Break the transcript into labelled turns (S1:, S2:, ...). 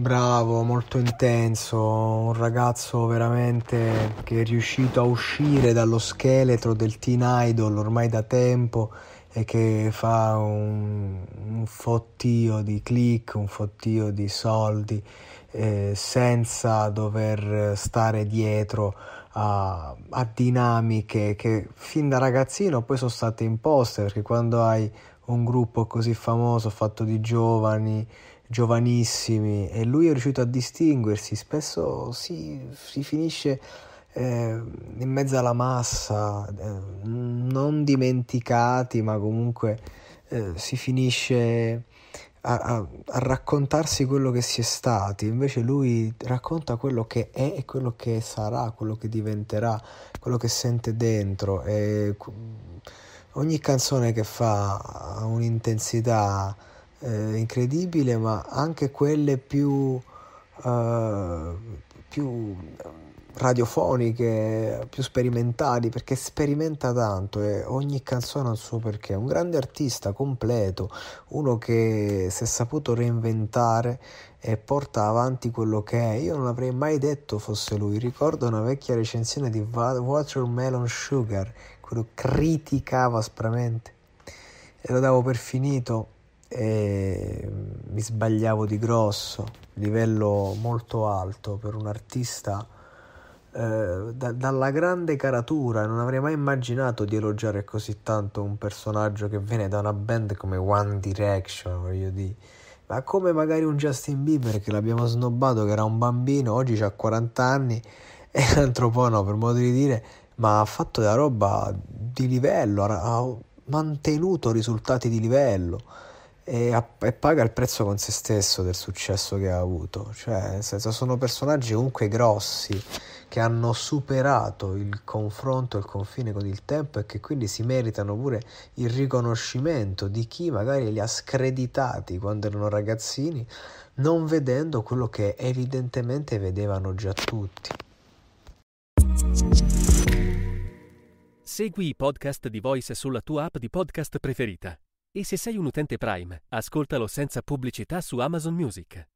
S1: bravo, molto intenso, un ragazzo veramente che è riuscito a uscire dallo scheletro del teen idol ormai da tempo e che fa un, un fottio di click, un fottio di soldi eh, senza dover stare dietro a, a dinamiche che fin da ragazzino poi sono state imposte perché quando hai un gruppo così famoso fatto di giovani giovanissimi e lui è riuscito a distinguersi, spesso si, si finisce eh, in mezzo alla massa, eh, non dimenticati, ma comunque eh, si finisce a, a, a, raccontarsi quello che si è stati, invece lui racconta quello che è e quello che sarà, quello che diventerà, quello che sente dentro. E ogni canzone che fa ha un'intensità eh, incredibile, ma anche quelle più, eh, più eh, radiofoniche, più sperimentali, perché sperimenta tanto e ogni canzone ha il suo perché. Un grande artista completo, uno che si è saputo reinventare e porta avanti quello che è. Io non avrei mai detto fosse lui. Ricordo una vecchia recensione di Watermelon Sugar, quello criticava aspramente e lo davo per finito e mm, mi sbagliavo di grosso, livello molto alto per un artista eh, da, dalla grande caratura, non avrei mai immaginato di elogiare così tanto un personaggio che viene da una band come One Direction, voglio dire. Ma come magari un Justin Bieber che l'abbiamo snobbato che era un bambino, oggi ha 40 anni e l'altro po' no, per modo di dire, ma ha fatto della roba di livello, ha mantenuto risultati di livello e, e, paga il prezzo con se stesso del successo che ha avuto. Cioè, nel senso, sono personaggi comunque grossi che hanno superato il confronto, il confine con il tempo e che quindi si meritano pure il riconoscimento di chi magari li ha screditati quando erano ragazzini, non vedendo quello che evidentemente vedevano già tutti. Segui i podcast di Voice sulla tua app di podcast preferita. E se sei un utente Prime, ascoltalo senza pubblicità su Amazon Music.